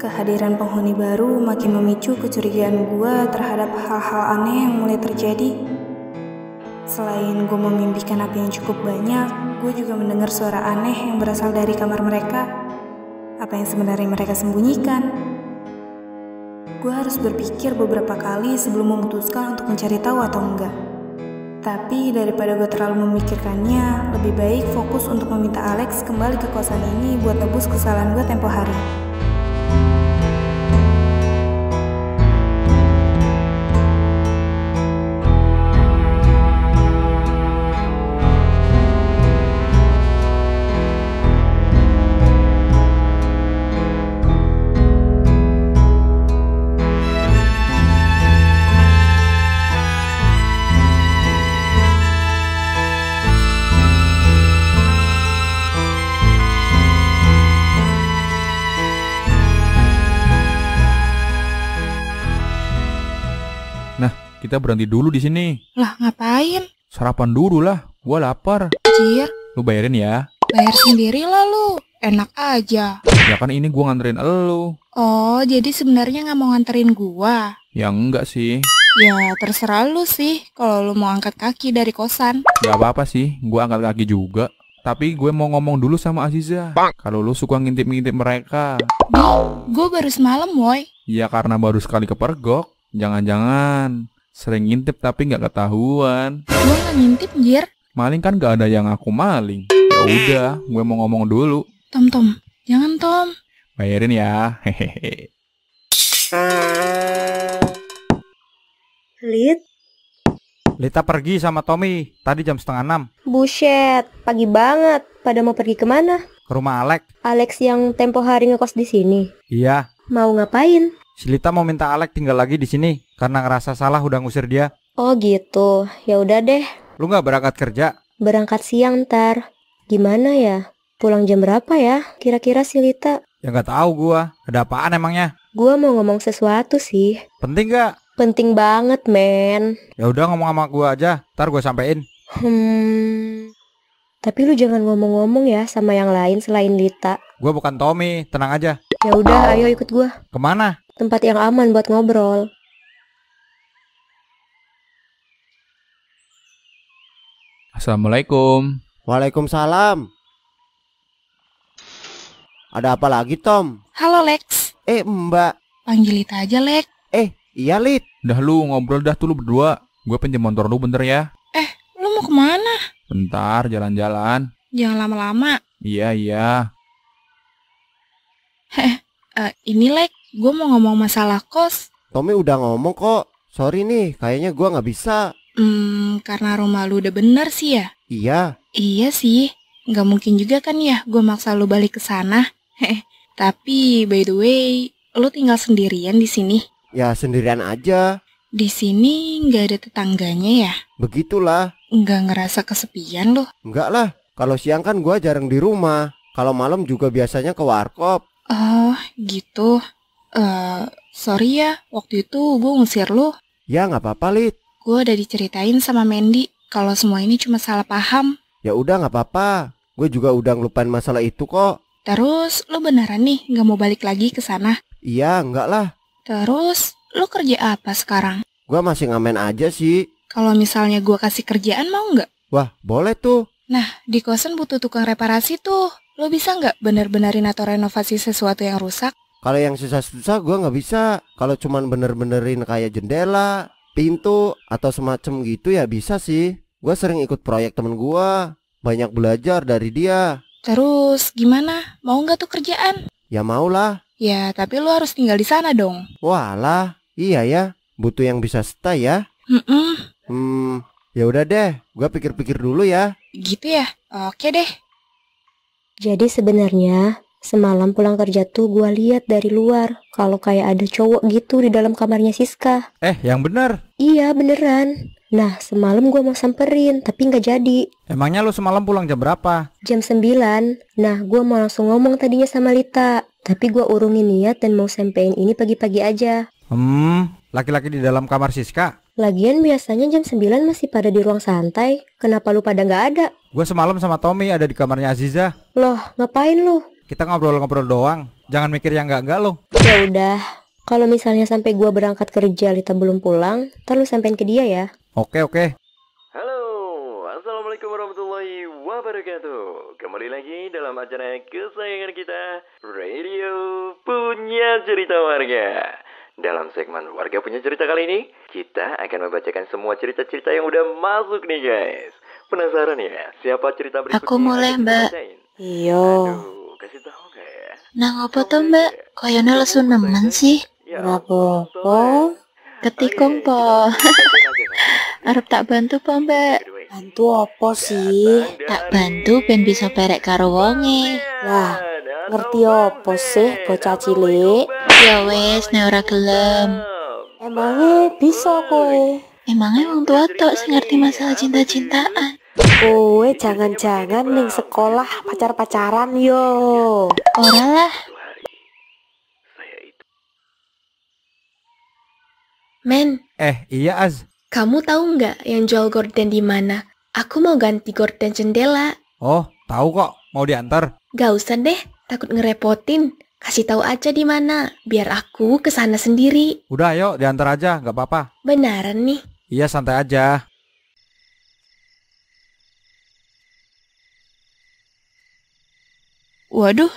Kehadiran penghuni baru makin memicu kecurigaan gue terhadap hal-hal aneh yang mulai terjadi. Selain gue memimpikan api yang cukup banyak, gue juga mendengar suara aneh yang berasal dari kamar mereka. Apa yang sebenarnya mereka sembunyikan? Gue harus berpikir beberapa kali sebelum memutuskan untuk mencari tahu atau enggak. Tapi daripada gue terlalu memikirkannya, lebih baik fokus untuk meminta Alex kembali ke kosan ini buat tebus kesalahan gue tempo hari. you kita berhenti dulu di sini. Lah, ngapain? Sarapan dulu lah, gua lapar. Anjir. Lu bayarin ya. Bayar sendiri lah lu. Enak aja. Ya kan ini gua nganterin elu. Oh, jadi sebenarnya nggak mau nganterin gua. Ya enggak sih. Ya, terserah lu sih kalau lu mau angkat kaki dari kosan. Gak apa-apa sih, gua angkat kaki juga. Tapi gue mau ngomong dulu sama Aziza. Kalau lu suka ngintip-ngintip mereka. Gue baru semalam, woi. Ya karena baru sekali kepergok. Jangan-jangan Sering ngintip tapi nggak ketahuan. Gue nggak ngintip, Jir. Maling kan nggak ada yang aku maling. Ya udah, gue mau ngomong dulu. Tom, Tom, jangan Tom. Bayarin ya, hehehe. Lid? Lita pergi sama Tommy, tadi jam setengah enam. Buset, pagi banget. Pada mau pergi kemana? Ke rumah Alex. Alex yang tempo hari ngekos di sini? Iya. Mau ngapain? Silita mau minta Alek tinggal lagi di sini karena ngerasa salah udah ngusir dia. Oh gitu, ya udah deh. Lu nggak berangkat kerja? Berangkat siang ntar. Gimana ya? Pulang jam berapa ya? Kira-kira Silita? Ya nggak tahu gua. Ada apaan emangnya? Gua mau ngomong sesuatu sih. Penting nggak? Penting banget, men. Ya udah ngomong sama gua aja. Ntar gua sampein. Hmm. Tapi lu jangan ngomong-ngomong ya sama yang lain selain Lita. Gua bukan Tommy, tenang aja. Ya udah, ayo ikut gua. Kemana? Tempat yang aman buat ngobrol. Assalamualaikum. Waalaikumsalam. Ada apa lagi, Tom? Halo, Lex. Eh, Mbak. Panggil Lita aja, Lex. Eh, iya, Lit. Dah lu ngobrol dah tuh lu berdua. Gue pinjam motor lu bentar ya. Eh, lu mau kemana? Bentar, jalan-jalan. Jangan lama-lama. Iya, iya. Ini Lek, gue mau ngomong masalah kos. Tommy udah ngomong kok. Sorry nih, kayaknya gue gak bisa. Hmm, karena rumah lu udah bener sih ya? Iya. Iya sih. Gak mungkin juga kan ya gue maksa lu balik ke sana. Tapi by the way, lu tinggal sendirian di sini? Ya sendirian aja. Di sini gak ada tetangganya ya? Begitulah. Gak ngerasa kesepian loh? Enggak lah. Kalau siang kan gue jarang di rumah. Kalau malam juga biasanya ke warkop. Oh, gitu. Eh, uh, sorry ya, waktu itu gue ngusir lo. Ya, nggak apa-apa, Lit. Gue udah diceritain sama Mandy kalau semua ini cuma salah paham. Ya udah, nggak apa-apa. Gue juga udah ngelupain masalah itu kok. Terus, lo beneran nih nggak mau balik lagi ke sana? Iya, nggak lah. Terus, lo kerja apa sekarang? Gue masih ngamen aja sih. Kalau misalnya gue kasih kerjaan mau nggak? Wah, boleh tuh. Nah, di kosan butuh tukang reparasi tuh. Lo bisa nggak bener-benerin atau renovasi sesuatu yang rusak? Kalau yang susah-susah gue nggak bisa. Kalau cuman bener-benerin kayak jendela, pintu, atau semacam gitu ya bisa sih. Gue sering ikut proyek temen gue, banyak belajar dari dia. Terus gimana? Mau nggak tuh kerjaan? Ya mau lah. Ya, tapi lo harus tinggal di sana dong. Walah, iya ya. Butuh yang bisa stay ya. Mm -mm. Hmm, ya udah deh. Gue pikir-pikir dulu ya. Gitu ya. Oke deh. Jadi sebenarnya semalam pulang kerja tuh gue lihat dari luar kalau kayak ada cowok gitu di dalam kamarnya Siska. Eh, yang bener? Iya, beneran. Nah, semalam gue mau samperin, tapi nggak jadi. Emangnya lu semalam pulang jam berapa? Jam 9. Nah, gue mau langsung ngomong tadinya sama Lita. Tapi gue urungin niat dan mau sampein ini pagi-pagi aja. Hmm, laki-laki di dalam kamar Siska? Lagian biasanya jam 9 masih pada di ruang santai. Kenapa lu pada nggak ada? Gue semalam sama Tommy ada di kamarnya Aziza. Loh, ngapain lu? Kita ngobrol-ngobrol doang. Jangan mikir yang nggak-nggak lo. Ya udah. Kalau misalnya sampai gue berangkat kerja Lita belum pulang, ntar lu sampein ke dia ya. Oke, oke. Halo, Assalamualaikum warahmatullahi wabarakatuh. Kembali lagi dalam acara kesayangan kita, Radio Punya Cerita Warga. Dalam segmen Warga Punya Cerita kali ini, kita akan membacakan semua cerita-cerita yang udah masuk nih guys. Penasaran ya, siapa cerita berikutnya? Aku mulai iya. Nah, mbak. Iya. kasih tahu gak ya? Nang apa tuh mbak? Koyone iya, lesu nemen sih. Ora apa Ketikung po. Arab tak bantu po mbak. Bantu apa sih? Tak bantu ben bisa perek karo wonge. Wah, Ngerti apa sih bocah cilik? Ya wes, nek ora gelem. Emangnya bisa kowe? Emangnya wong tua tok sing ngerti masalah cinta-cintaan. Kowe jangan-jangan ning sekolah pacar-pacaran yo. Ora lah. Men. Eh, iya Az. Kamu tahu nggak yang jual gorden di mana? Aku mau ganti gorden jendela. Oh, tahu kok. Mau diantar? Gak usah deh. Takut ngerepotin. Kasih tahu aja di mana, biar aku ke sana sendiri. Udah, ayo diantar aja, nggak apa-apa. Benaran nih? Iya, santai aja. Waduh,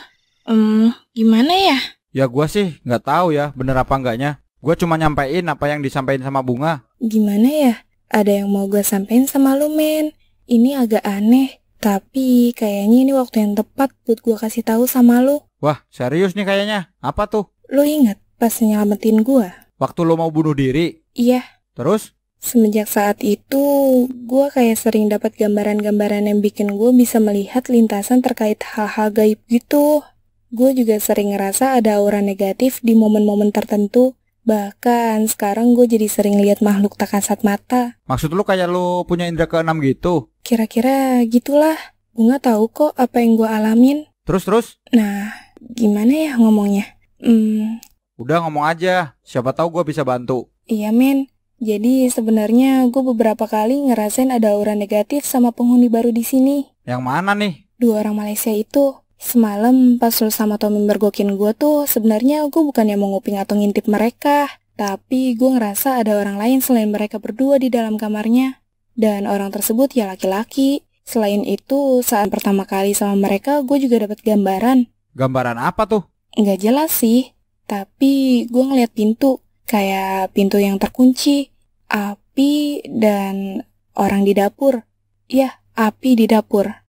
um, gimana ya? Ya gua sih nggak tahu ya, bener apa enggaknya. Gua cuma nyampein apa yang disampaikan sama Bunga. Gimana ya? Ada yang mau gue sampein sama lu, men. Ini agak aneh. Tapi kayaknya ini waktu yang tepat buat gue kasih tahu sama lo Wah, serius nih kayaknya. Apa tuh? lo ingat pas nyelamatin gue? Waktu lo mau bunuh diri? Iya. Terus? Semenjak saat itu, gue kayak sering dapat gambaran-gambaran yang bikin gue bisa melihat lintasan terkait hal-hal gaib gitu. Gue juga sering ngerasa ada aura negatif di momen-momen tertentu Bahkan sekarang gue jadi sering lihat makhluk tak kasat mata. Maksud lu kayak lu punya indera keenam gitu? Kira-kira gitulah. Gue gak tahu kok apa yang gue alamin. Terus terus? Nah, gimana ya ngomongnya? Hmm. Udah ngomong aja. Siapa tahu gue bisa bantu. Iya men. Jadi sebenarnya gue beberapa kali ngerasain ada aura negatif sama penghuni baru di sini. Yang mana nih? Dua orang Malaysia itu. Semalam pas lu sama Tommy bergokin gue tuh, sebenarnya gue bukannya mau nguping atau ngintip mereka. Tapi gue ngerasa ada orang lain selain mereka berdua di dalam kamarnya. Dan orang tersebut ya laki-laki. Selain itu, saat pertama kali sama mereka, gue juga dapat gambaran. Gambaran apa tuh? Nggak jelas sih. Tapi gue ngeliat pintu, kayak pintu yang terkunci. Api dan orang di dapur. Ya, api di dapur.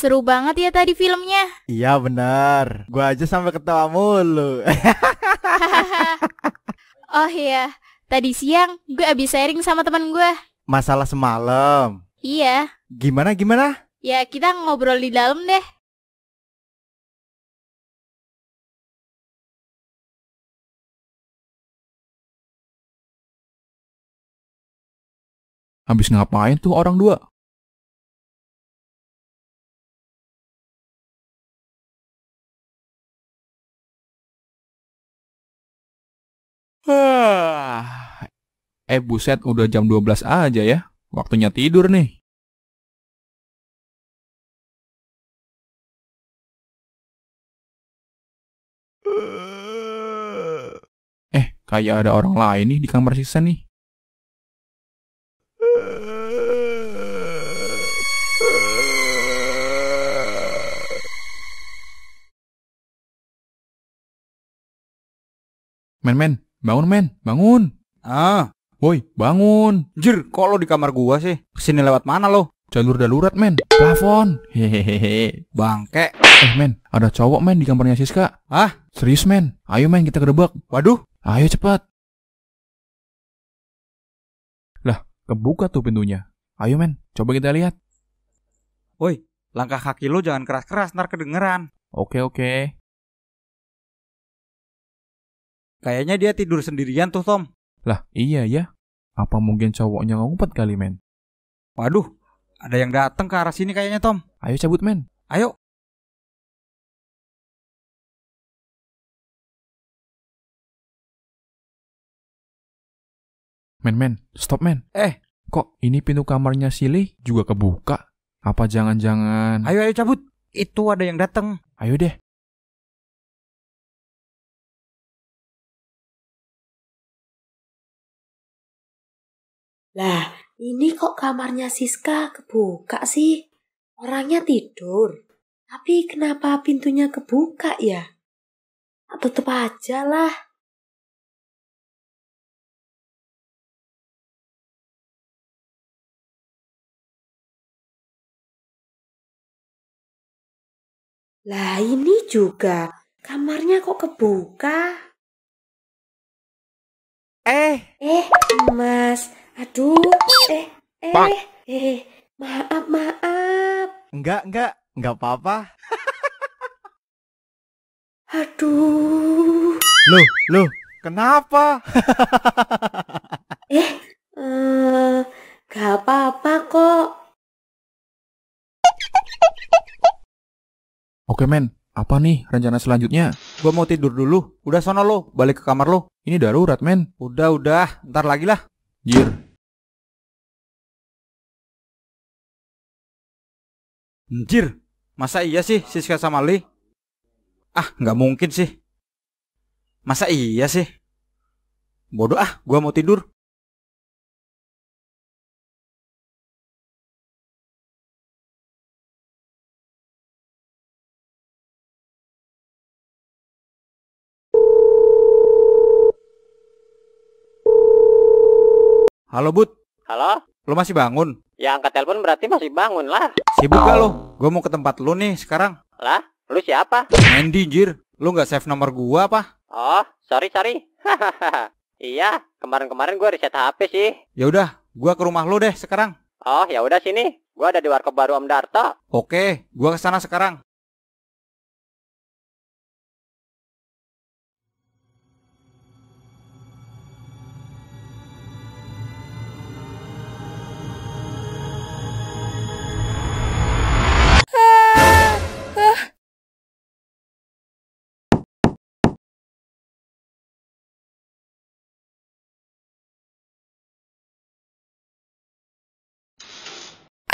Seru banget ya tadi filmnya. Iya benar. Gua aja sampai ketawa mulu. oh iya, tadi siang gue abis sharing sama teman gue. Masalah semalam. Iya. Gimana gimana? Ya kita ngobrol di dalam deh. Habis ngapain tuh orang dua? Eh buset, udah jam 12 aja ya. Waktunya tidur nih. Eh, kayak ada orang lain nih di kamar sisa nih. Men, men, bangun men, bangun. Ah, Woi, bangun. Jir, kok lo di kamar gua sih? Kesini lewat mana lo? Jalur darurat, men. Plafon. Hehehe. Bangke. Eh, men. Ada cowok, men, di kamarnya Siska. Hah? Serius, men. Ayo, men, kita gerebek. Waduh. Ayo, cepat. Lah, kebuka tuh pintunya. Ayo, men. Coba kita lihat. Woi, langkah kaki lo jangan keras-keras, ntar kedengeran. Oke, oke. Kayaknya dia tidur sendirian tuh, Tom. Lah, iya ya. Apa mungkin cowoknya ngumpet kali, men? Waduh, ada yang datang ke arah sini kayaknya, Tom. Ayo cabut, men. Ayo. Men, men, stop, men. Eh, kok ini pintu kamarnya Silih juga kebuka? Apa jangan-jangan... Ayo, ayo cabut. Itu ada yang datang. Ayo deh. Lah, ini kok kamarnya Siska kebuka sih? Orangnya tidur. Tapi kenapa pintunya kebuka ya? Ah, Tutup aja lah. Lah ini juga, kamarnya kok kebuka? Eh, eh, Mas, Aduh, eh, eh, Bang. eh, maaf, maaf. Enggak, enggak, enggak apa-apa. Aduh. Loh, loh, kenapa? Eh, eh, enggak gak apa-apa kok. Oke men, apa nih rencana selanjutnya? Gua mau tidur dulu. Udah sono lo, balik ke kamar lo. Ini darurat men. Udah, udah, ntar lagi lah. Jir. Jir, masa iya sih Siska sama Lee? Ah, nggak mungkin sih. Masa iya sih? Bodoh ah, gua mau tidur. Halo Bud Halo? Lo masih bangun? Ya angkat telepon berarti masih bangun lah. Sibuk gak lo? Gue mau ke tempat lo nih sekarang. Lah? lo siapa? Mandy jir. Lo gak save nomor gua apa? Oh, sorry sorry. iya, kemarin-kemarin gua reset HP sih. Ya udah, gua ke rumah lo deh sekarang. Oh, ya udah sini. Gua ada di warkop baru Om Darto. Oke, gua kesana sekarang.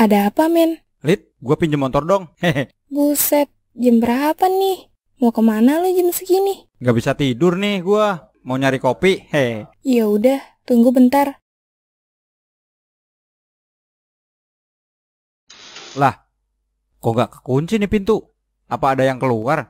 Ada apa, men? Lid, gue pinjem motor dong. Hehe. Buset, jam berapa nih? Mau kemana lu jam segini? Gak bisa tidur nih gue. Mau nyari kopi, hehe. Ya udah, tunggu bentar. Lah, kok gak kekunci nih pintu? Apa ada yang keluar?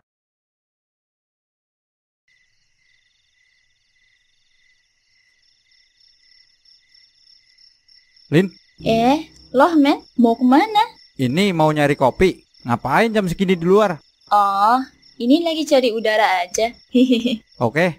Lin? Eh? Loh men, mau kemana? Ini mau nyari kopi. Ngapain jam segini di luar? Oh, ini lagi cari udara aja. Oke.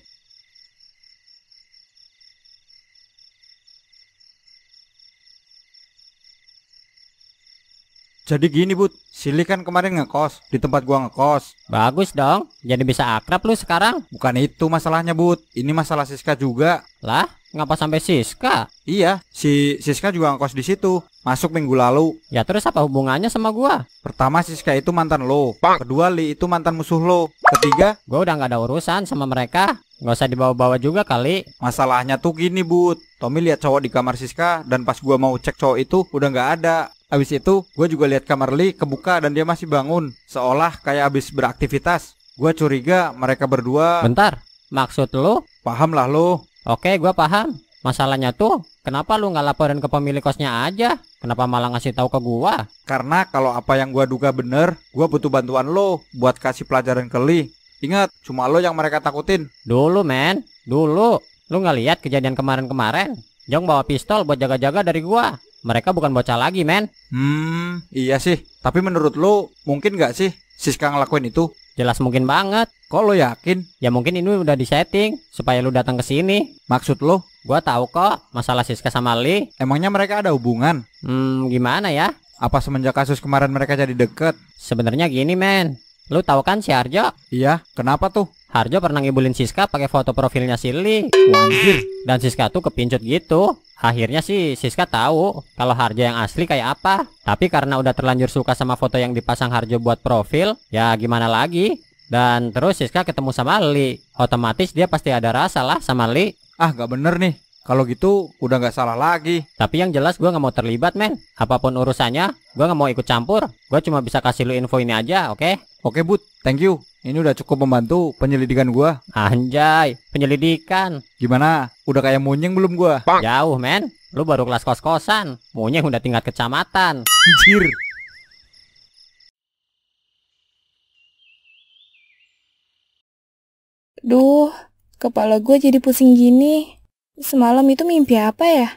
Jadi gini, Bud. Sili kan kemarin ngekos di tempat gua ngekos. Bagus dong. Jadi bisa akrab lu sekarang. Bukan itu masalahnya, Bud. Ini masalah Siska juga. Lah, ngapa sampai Siska? Iya, si Siska juga ngekos di situ. Masuk minggu lalu. Ya terus apa hubungannya sama gua? Pertama Siska itu mantan lo. Bang. Kedua Li itu mantan musuh lo. Ketiga, gua udah nggak ada urusan sama mereka. Nggak usah dibawa-bawa juga kali. Masalahnya tuh gini, Bud. Tommy lihat cowok di kamar Siska dan pas gua mau cek cowok itu udah nggak ada. Abis itu, gue juga lihat kamar Lee kebuka dan dia masih bangun, seolah kayak abis beraktivitas. Gue curiga mereka berdua. Bentar, maksud lo? Paham lah lo. Oke, gue paham. Masalahnya tuh, kenapa lu nggak laporin ke pemilik kosnya aja? Kenapa malah ngasih tahu ke gue? Karena kalau apa yang gue duga bener, gue butuh bantuan lo buat kasih pelajaran ke Lee. Ingat, cuma lo yang mereka takutin. Dulu, men. Dulu. Lu nggak lihat kejadian kemarin-kemarin? Jong bawa pistol buat jaga-jaga dari gua. Mereka bukan bocah lagi, men. Hmm, iya sih. Tapi menurut lu, mungkin gak sih Siska ngelakuin itu? Jelas mungkin banget. Kok lo yakin? Ya mungkin ini udah disetting supaya lu datang ke sini. Maksud lo? Gua tahu kok masalah Siska sama Li. Emangnya mereka ada hubungan? Hmm, gimana ya? Apa semenjak kasus kemarin mereka jadi deket? Sebenarnya gini, men. Lu tahu kan si Arjo? Iya, kenapa tuh? Harjo pernah ngibulin Siska pakai foto profilnya Silly. Wanjir. Dan Siska tuh kepincut gitu. Akhirnya sih Siska tahu kalau Harjo yang asli kayak apa. Tapi karena udah terlanjur suka sama foto yang dipasang Harjo buat profil, ya gimana lagi? Dan terus Siska ketemu sama Li. Otomatis dia pasti ada rasa lah sama Li. Ah gak bener nih. Kalau gitu udah gak salah lagi. Tapi yang jelas gue gak mau terlibat men. Apapun urusannya, gue gak mau ikut campur. Gue cuma bisa kasih lu info ini aja, oke? Okay? Oke okay, Bud, thank you. Ini udah cukup membantu penyelidikan gua. Anjay, penyelidikan. Gimana? Udah kayak munyeng belum gua? Jauh, men. Lu baru kelas kos-kosan. Munyeng udah tingkat kecamatan. Anjir. Duh, kepala gue jadi pusing gini. Semalam itu mimpi apa ya?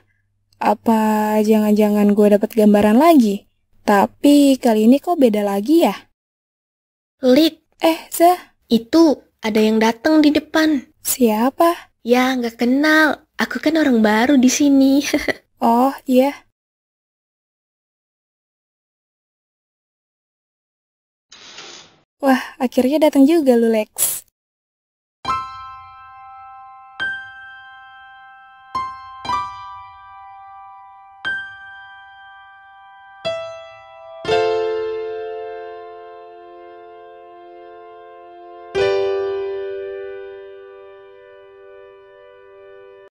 Apa jangan-jangan gue dapat gambaran lagi? Tapi kali ini kok beda lagi ya? Lit, Eh, Zah. Itu, ada yang datang di depan. Siapa? Ya, nggak kenal. Aku kan orang baru di sini. oh, iya. Wah, akhirnya datang juga lu, Lex.